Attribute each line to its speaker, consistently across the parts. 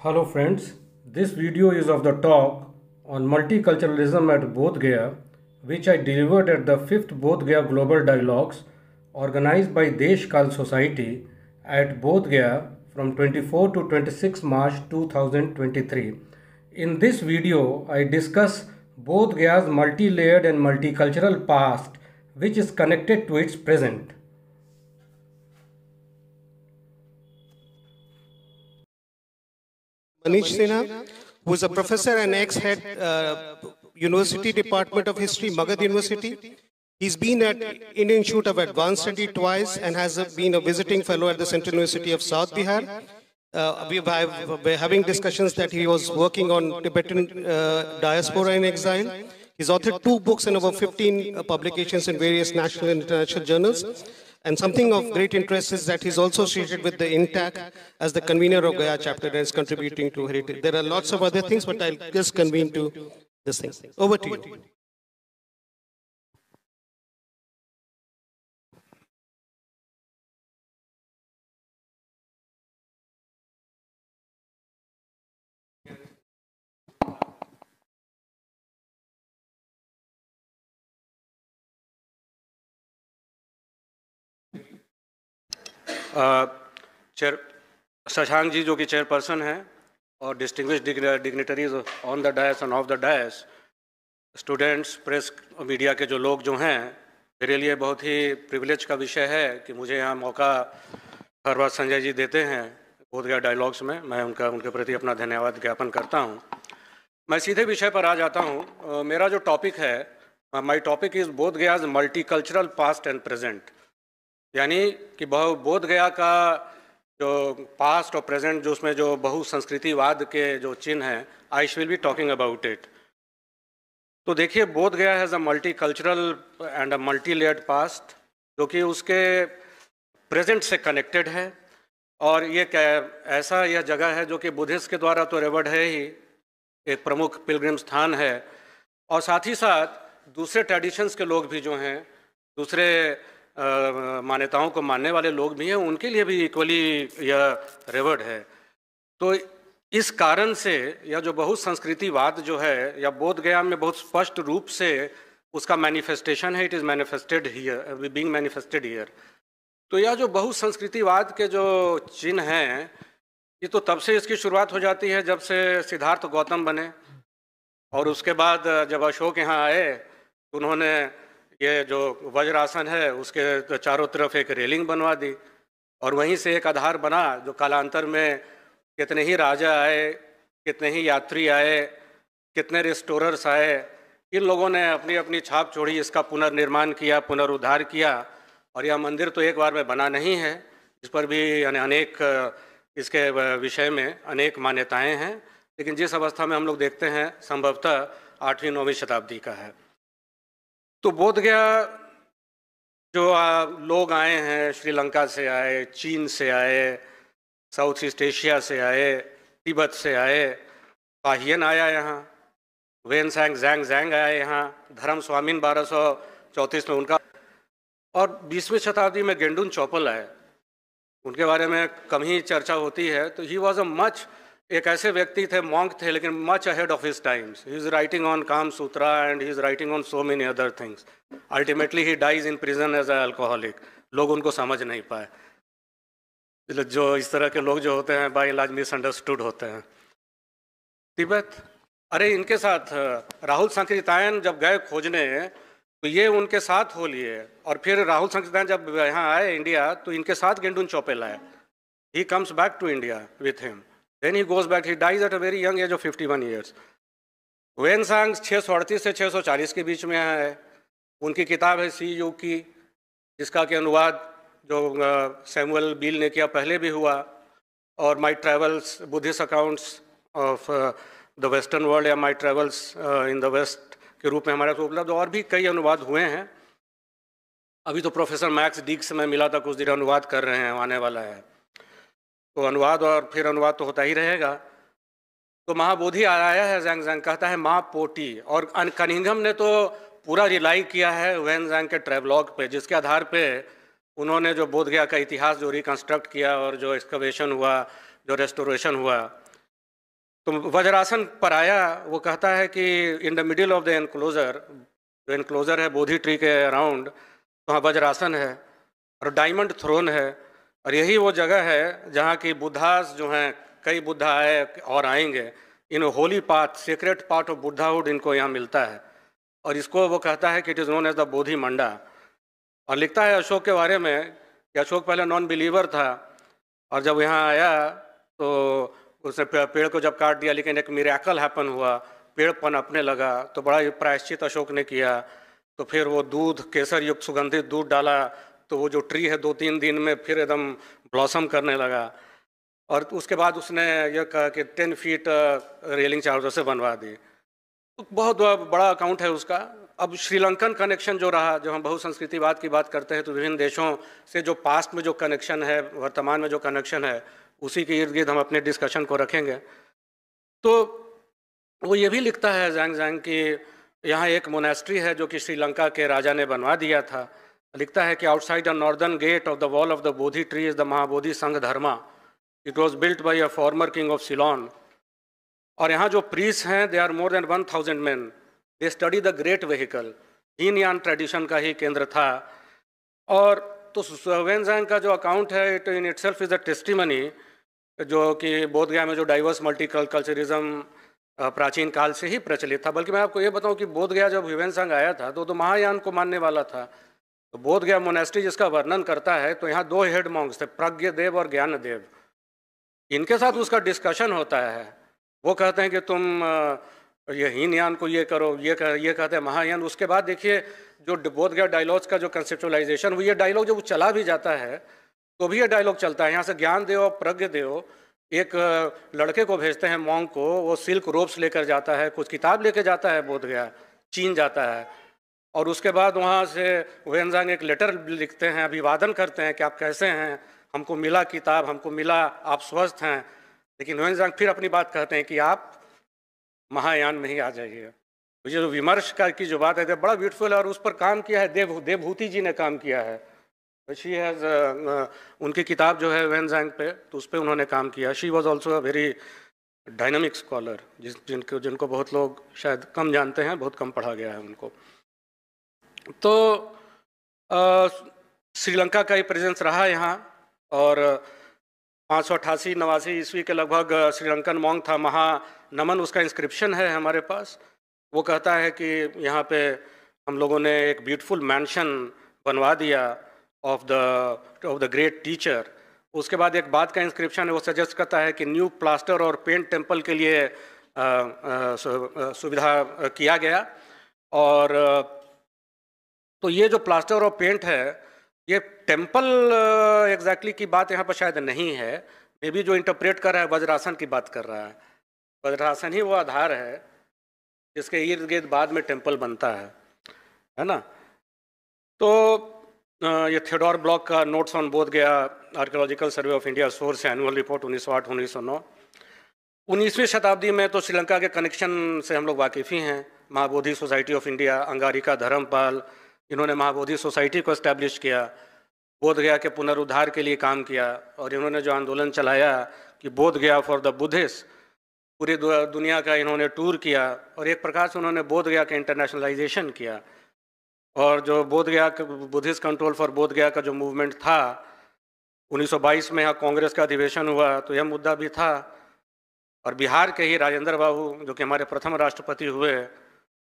Speaker 1: Hello friends, this video is of the talk on multiculturalism at Bodh Gaya which I delivered at the 5th Bodh Gaya Global Dialogues organized by Deshkal Society at Bodh Gaya from 24 to 26 March 2023. In this video, I discuss Bodh Gaya's multi-layered and multicultural past which is connected to its present. Manish Sena, who is a professor and ex-head uh, uh University Department of History, Magad University. He's been at Indian Institute of Advanced Study twice and has been a visiting fellow at the Central University of South Bihar. Uh, we are having discussions that he was working on Tibetan uh, diaspora in exile. He's authored two books and over 15 uh, publications in various national and international journals. And something of great interest is that he's also associated with the INTAC as the convener of Gaya chapter and is contributing to heritage. There are lots of other things, but I'll just convene to this thing. Over to you. Chair Shashank ji जो कि chairperson हैं और distinguished dignitaries on the dais and off the dais students press media के जो लोग जो हैं मेरे लिए बहुत ही प्रिविलेज का विषय है कि मुझे यहाँ मौका हर बार संजय जी देते हैं बोधगया डायलॉग्स में मैं उनका उनके प्रति अपना धन्यवाद ज्ञापन करता हूँ मैं सीधे विषय पर आ जाता हूँ मेरा जो टॉपिक है my topic is Bodhgaya's multicultural past and present यानी कि बहु बोध गया का जो पास्ट और प्रेजेंट जो उसमें जो बहु संस्कृतिवाद के जो चिन्ह हैं I will be talking about it तो देखिए Bodh Gaya has a multicultural and a multi layered past जो कि उसके प्रेजेंट से कनेक्टेड है और ये क्या ऐसा यह जगह है जो कि बुद्धिस्ट के द्वारा तो रेवड है ही एक प्रमुख पिलग्रिम स्थान है और साथ ही साथ दूसरे ट्रेडिशंस के लोग भी जो हैं दूसरे मान्यताओं को मानने वाले लोग भी हैं उनके लिए भी इक्वली यह रेवर्ड है तो इस कारण से या जो बहुत संस्कृतिवाद जो है या बोध गया में बहुत स्पष्ट रूप से उसका मैनिफेस्टेशन है it is manifested here being manifested here तो यह जो बहुत संस्कृतिवाद के जो चिन्ह हैं ये तो तब से इसकी शुरुआत हो जाती है जब से सिद्धार्थ गौतम बने और उसके बाद जब अशोक यहाँ आए उन्होंने ये जो वज्रासन है उसके चारों तरफ एक रेलिंग बनवा दी और वहीं से एक आधार बना जो कालांतर में कितने ही राजा आए कितने ही यात्री आए कितने रिस्टोरर्स आए इन लोगों ने अपनी अपनी छाप छोड़ी इसका पुनर्निर्माण किया पुनरुद्धार किया और यह मंदिर तो एक बार में बना नहीं है इस पर भी यानी अनेक इसके विषय में अनेक मान्यताएं हैं लेकिन जिस अवस्था में हम लोग देखते हैं संभवतः आठवीं नौवीं शताब्दी का है तो बोध गया जो आ, लोग आए हैं श्रीलंका से आए चीन से आए साउथ ईस्ट एशिया से आए तिब्बत से आए पाहियन आया यहाँ वेन सैंग जैंग जैंग आया यहाँ धर्म स्वामीन बारह सौ में उनका और बीसवीं शताब्दी में गेंडून चौपल आए उनके बारे में कम ही चर्चा होती है तो ही वॉज अ मच एक ऐसे व्यक्ति थे मॉन्क थे लेकिन much ahead of his times he is writing on Kama Sutra and he is writing on so many other things ultimately he dies in prison as alcoholic लोग उनको समझ नहीं पाए जो इस तरह के लोग जो होते हैं बाई इलाज मिसअंडरस्टूड होते हैं तिब्बत अरे इनके साथ राहुल संकृतायन जब गए खोजने तो ये उनके साथ हो लिए और फिर राहुल संकृतायन जब यहाँ आए इंडिया तो इनके साथ गेंडून चौपे लाए he comes back to India with him then he goes back he dies at a very young age of fifty one years when सांग छः सौ अड़तीस से छः सौ चालीस के बीच में है उनकी किताब है सी यू की जिसका कि अनुवाद जो सैमुअल बिल ने किया पहले भी हुआ और my travels Buddhist accounts of the western world या my travels in the west के रूप में हमारे को उपलब्ध और भी कई अनुवाद हुए हैं अभी तो प्रोफेसर मैक्स डीग से मैं मिला था कुछ दिन अनुवाद कर रहे हैं आने वाला है तो अनुवाद और फिर अनुवाद तो होता ही रहेगा तो महाबोधि आया है जैंग जैंग कहता है माँ पोटी और कनिंगम ने तो पूरा रिलाई किया है वैन जैंग के ट्रेवलॉग पे जिसके आधार पे उन्होंने जो बोध गया का इतिहास जो रिकन्स्ट्रक्ट किया और जो एक्सकवेशन हुआ जो रेस्टोरेशन हुआ तो वज्रासन पर आया वो कहता है कि in the middle of the enclosure जो एनक्लोज़र है बोधी ट्री के अराउंड वहाँ वज्रासन है और डायमंड थ्रोन है और यही वो जगह है जहाँ की बुद्धास जो हैं कई बुद्धा आए और आएंगे in holy path secret part of buddhahood इनको यहाँ मिलता है और इसको वो कहता है कि it is known as the Bodhi Manda और लिखता है अशोक के बारे में कि अशोक पहले नॉन बिलीवर था और जब यहाँ आया तो उसने पेड़ को जब काट दिया लेकिन एक मिराकल हैपन हुआ पेड़ अपने लगा तो बड़ा प्रायश्चित अशोक ने किया तो फिर वो दूध केसर युक्त सुगंधित दूध डाला तो वो जो ट्री है दो तीन दिन में फिर एकदम ब्लॉसम करने लगा और उसके बाद उसने यह कहा कि टेन फीट रेलिंग चार्जर से बनवा दी तो बहुत बड़ा अकाउंट है उसका अब श्रीलंकन कनेक्शन जो रहा जब हम बहुसंस्कृतिवाद की बात करते हैं तो विभिन्न देशों से जो पास्ट में जो कनेक्शन है वर्तमान में जो कनेक्शन है उसी के इर्द गिर्द हम अपने डिस्कशन को रखेंगे तो वो ये भी लिखता है जैंग जैंग कि यहाँ एक मोनेस्ट्री है जो कि श्रीलंका के राजा ने बनवा दिया था लिखता है कि outside the northern gate of the wall of the Bodhi tree is the Mahabodhi Sangha Dharma it was built by a former king of Ceylon और यहाँ जो प्रीस हैं they are more than one thousand men they study the great vehicle Hinayana tradition का ही केंद्र था और तो when जैंग का जो अकाउंट है it in itself is a testimony जो कि बोध गया में जो डाइवर्स मल्टी कल्चरिज्म प्राचीन काल से ही प्रचलित था बल्कि मैं आपको ये बताऊं कि बोध गया जब ह्यूवेन संघ आया था तो, तो महायान को मानने वाला था तो बोध गया मोनेस्ट्री जिसका वर्णन करता है तो यहाँ दो हेड मॉन्ग्स थे प्रज्ञ देव और ज्ञान देव इनके साथ उसका डिस्कशन होता है वो कहते हैं कि तुम ये हीनयान को ये करो ये कर, ये कहते हैं महायान उसके बाद देखिए जो बोध गया डायलॉग्स का जो कंसेप्चुलाइजेशन हुई ये डायलॉग जब चला भी जाता है तो भी ये डायलॉग चलता है यहाँ से ज्ञान देव और प्रज्ञ देव एक लड़के को भेजते हैं मोंग को वो सिल्क रोप्स लेकर जाता है कुछ किताब लेकर जाता है बोध गया चीन जाता है और उसके बाद वहाँ से वेनजांग एक लेटर लिखते हैं अभिवादन करते हैं कि आप कैसे हैं हमको मिला किताब हमको मिला आप स्वस्थ हैं लेकिन वेनजांग फिर अपनी बात कहते हैं कि आप महायान में ही आ जाइए तो ये जो विमर्श का की जो बात है बड़ा ब्यूटीफुल है और उस पर काम किया है देव देवभूति जी ने काम किया है शी तो हैज़ uh, uh, उनकी किताब जो है वैन जैंग पे तो उस पर उन्होंने काम किया she was also a very dynamic scholar जिस जिनको जिनको बहुत लोग शायद कम जानते हैं बहुत कम पढ़ा गया है उनको तो श्रीलंका का ही प्रेजेंस रहा यहाँ और पाँच सौ अठासी नवासी ईस्वी के लगभग श्रीलंकन मोंग था महानमन उसका इंस्क्रिप्शन है हमारे पास वो कहता है कि यहाँ पे हम लोगों ने एक ब्यूटीफुल मैंशन बनवा दिया of the of the great teacher उसके बाद एक बात का इंस्क्रिप्शन है वो सजेस्ट करता है कि न्यू प्लास्टर और पेंट टेम्पल के लिए सुविधा किया गया और तो ये जो प्लास्टर और पेंट है ये टेम्पल एग्जैक्टली की बात यहाँ पर शायद नहीं है मे भी जो इंटरप्रेट कर रहा है वज्रासन की बात कर रहा है वज्रासन ही वो आधार है जिसके इर्द गिर्द बाद में टेम्पल बनता है है ना तो ये थेडोर ब्लॉक का notes on Bodh Gaya archaeological survey of India source annual report उन्नीस सौ आठ उन्नीस सौ नौ उन्नीसवीं शताब्दी में तो श्रीलंका के कनेक्शन से हम लोग वाकिफ़ी हैं Mahabodhi society of India Anagarika Dharmapala इन्होंने महाबोधि सोसाइटी को इस्टेब्लिश किया बोध गया के पुनरुद्धार के लिए काम किया और इन्होंने जो आंदोलन चलाया कि बोध गया फॉर द बुद्धिस्ट पूरी दुनिया का इन्होंने टूर किया और एक प्रकार से उन्होंने बोध गया का इंटरनेशनलाइजेशन किया और जो बोध गया बुद्धिस्ट कंट्रोल फॉर बोध गया का जो मूवमेंट था 1922 में यहाँ कांग्रेस का अधिवेशन हुआ तो यह मुद्दा भी था और बिहार के ही राजेंद्र बाबू जो कि हमारे प्रथम राष्ट्रपति हुए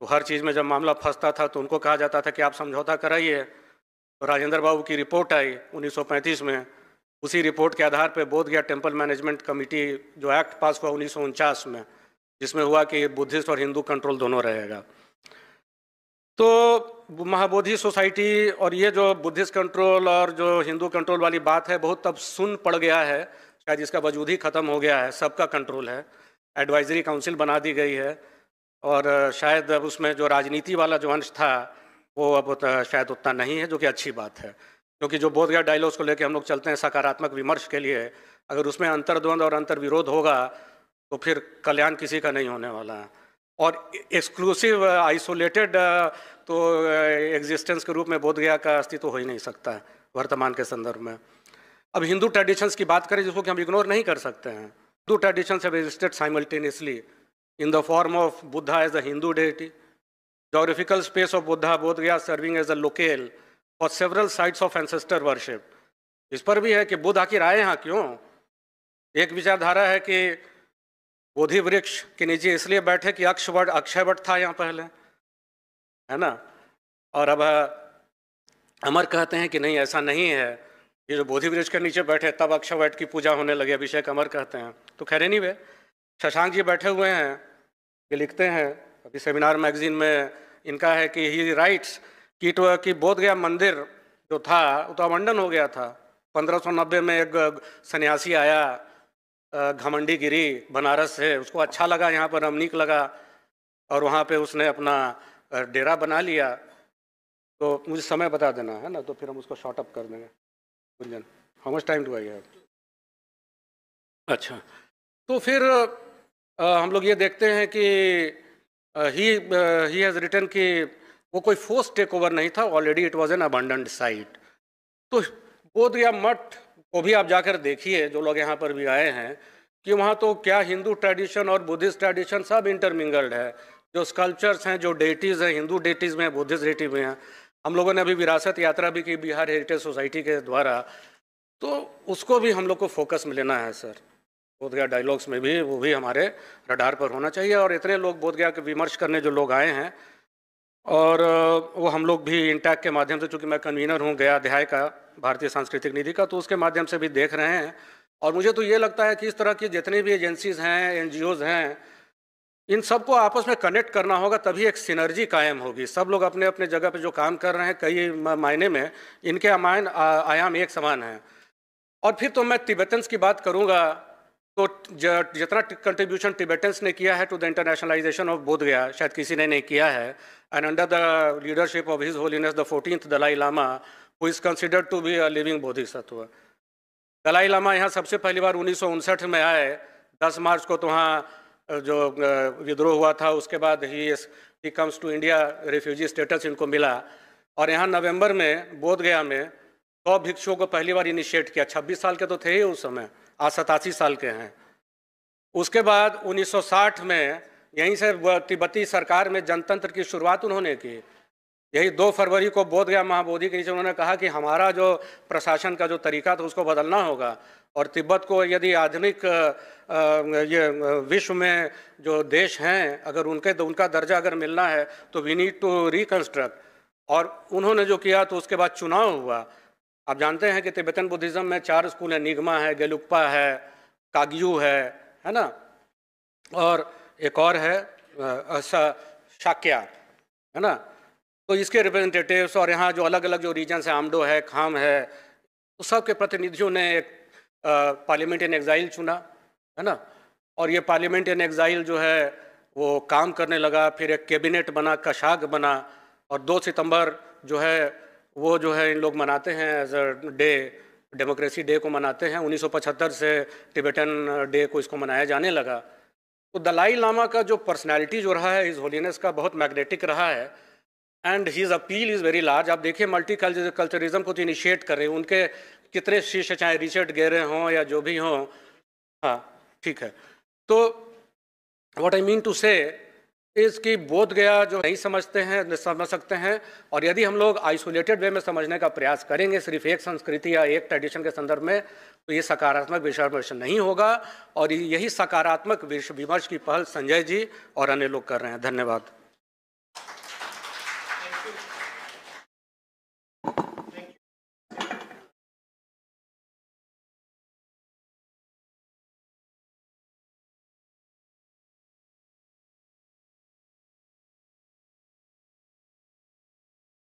Speaker 1: तो हर चीज़ में जब मामला फंसता था तो उनको कहा जाता था कि आप समझौता कराइए तो राजेंद्र बाबू की रिपोर्ट आई 1935 में उसी रिपोर्ट के आधार पर Bodh Gaya temple management committee जो एक्ट पास हुआ उन्नीस में जिसमें हुआ कि बुद्धिस्ट और हिंदू कंट्रोल दोनों रहेगा तो महाबोधि सोसाइटी और ये जो बुद्धिस्ट कंट्रोल और जो हिंदू कंट्रोल वाली बात है बहुत तब सुन पड़ गया है शायद इसका वजूद ही ख़त्म हो गया है सबका कंट्रोल है एडवाइजरी काउंसिल बना दी गई है और शायद अब उसमें जो राजनीति वाला जो अंश था वो अब शायद उतना नहीं है जो कि अच्छी बात है क्योंकि जो बोधगया डायलॉग्स को लेकर हम लोग चलते हैं सकारात्मक विमर्श के लिए अगर उसमें अंतर्द्वंद और अंतर्विरोध होगा तो फिर कल्याण किसी का नहीं होने वाला है और एक्सक्लूसिव आइसोलेटेड तो एग्जिस्टेंस के रूप में बोधगया का अस्तित्व हो ही नहीं सकता है वर्तमान के संदर्भ में अब हिंदू ट्रेडिशंस की बात करें जिसको कि हम इग्नोर नहीं कर सकते हैं Hindu traditions have existed simultaneously in the form of Buddha as a Hindu deity. Geographical space of Buddha, Bodh Gaya serving as a locale for several sites of ancestor worship. इस पर भी है कि बुद्ध आखिर आए यहाँ क्यों एक विचारधारा है कि बोधि वृक्ष के नीचे इसलिए बैठे कि अक्षवट अक्षयवट था यहाँ पहले है ना और अब अमर कहते हैं कि नहीं ऐसा नहीं है ये जो बोधि वृक्ष के नीचे बैठे तब अक्षवट की पूजा होने लगे अभिषेक अमर कहते हैं तो खैर नहीं वे शशांक जी बैठे हुए हैं ये लिखते हैं अभी सेमिनार मैगजीन में इनका है कि ही राइट्स कि कि बोध गया मंदिर जो था वो तो अवंडन हो गया था 1590 में एक सन्यासी आया घमंडी गिरी बनारस से उसको अच्छा लगा यहाँ पर रमनीक लगा और वहाँ पे उसने अपना डेरा बना लिया तो मुझे समय बता देना है ना तो फिर हम उसको शॉर्ट अप कर देंगे Gunjan how much time to I अच्छा तो फिर हम लोग ये देखते हैं कि ही ही हैज़ रिटर्न कि वो कोई फोर्स टेक ओवर नहीं था already it was an abandoned site तो बोध या मठ को भी आप जाकर देखिए जो लोग यहाँ पर भी आए हैं कि वहाँ तो क्या हिंदू ट्रेडिशन और बुद्धिस्ट ट्रेडिशन सब इंटरमिंगल्ड है जो स्कल्पचर्स हैं जो डेटीज़ हैं हिंदू डेटीज़ में बुद्धिस्ट डेटी में हैं हम लोगों ने अभी विरासत यात्रा भी की बिहार हेरिटेज सोसाइटी के द्वारा तो उसको भी हम लोग को फोकस में लेना है सर बोधगया डायलॉग्स में भी वो भी हमारे रडार पर होना चाहिए और इतने लोग बोधगया के विमर्श करने जो लोग आए हैं और वो हम लोग भी इंटैक के माध्यम से चूँकि मैं कन्वीनर हूँ गया अध्याय का भारतीय सांस्कृतिक निधि का तो उसके माध्यम से भी देख रहे हैं और मुझे तो ये लगता है कि इस तरह की जितनी भी एजेंसीज हैं एन हैं इन सबको आपस में कनेक्ट करना होगा तभी एक सिनर्जी कायम होगी सब लोग अपने अपने जगह पे जो काम कर रहे हैं कई मायने में इनके आयाम एक समान हैं और फिर तो मैं तिब्बतन्स की बात करूँगा तो जितना कंट्रीब्यूशन टिबेटन्स ने किया है टू द इंटरनेशनलाइजेशन ऑफ बोध गया शायद किसी ने नहीं किया है and under the leadership of his holiness the fourteen Dalai Lama who is considered to be a living sattva Dalai Lama यहाँ सबसे पहली बार उन्नीस में आए दस मार्च को तो वहाँ जो विद्रोह हुआ था उसके बाद ही he comes to India refugee status इनको मिला और यहाँ नवंबर में बोधगया में सौ भिक्षुओं को पहली बार इनिशिएट किया 26 साल के तो थे ही उस समय आज सतासी साल के हैं उसके बाद 1960 में यहीं से तिब्बती सरकार में जनतंत्र की शुरुआत उन्होंने की यही दो फरवरी को बोध गया महाबोधि के नीचे उन्होंने कहा कि हमारा जो प्रशासन का जो तरीका था उसको बदलना होगा और तिब्बत को यदि आधुनिक ये विश्व में जो देश हैं अगर उनके उनका दर्जा अगर मिलना है तो वी नीड टू रिकन्स्ट्रक्ट और उन्होंने जो किया तो उसके बाद चुनाव हुआ आप जानते हैं कि तिब्बतन बुद्धिज़्म में चार स्कूल हैं निगमा है गेलुप्पा है कागयू है है ना और एक और है शाक्या है ना तो इसके रिप्रेजेंटेटिव्स और यहाँ जो अलग अलग जो रीजन है आमडो है खाम है उस तो सब के प्रतिनिधियों ने एक पार्लियामेंट इन एग्ज़ाइल चुना है ना और ये पार्लियामेंट इन एग्ज़ाइल जो है वो काम करने लगा फिर एक कैबिनेट बना कशाक बना और दो सितंबर जो है वो जो है इन लोग मनाते हैं as a day democracy day को मनाते हैं 1975 से टिबेटन डे को इसको मनाया जाने लगा तो दलाई लामा का जो पर्सनैलिटी जो रहा है इज़ होलीनेस का बहुत मैग्नेटिक रहा है and his appeal is very large आप देखिए मल्टी कल्चरिज्म को तो इनिशिएट कर रहे हैं उनके कितने शीर्ष चाहे रिचर्ड गेरे हों या जो भी हों हाँ ठीक है तो वॉट आई मीन टू से इसकी बोध गया जो नहीं समझते हैं समझ सकते हैं और यदि हम लोग आइसोलेटेड वे में समझने का प्रयास करेंगे सिर्फ एक संस्कृति या एक ट्रेडिशन के संदर्भ में तो ये सकारात्मक विमर्श नहीं होगा और यही सकारात्मक विमर्श की पहल संजय जी और अन्य लोग कर रहे हैं धन्यवाद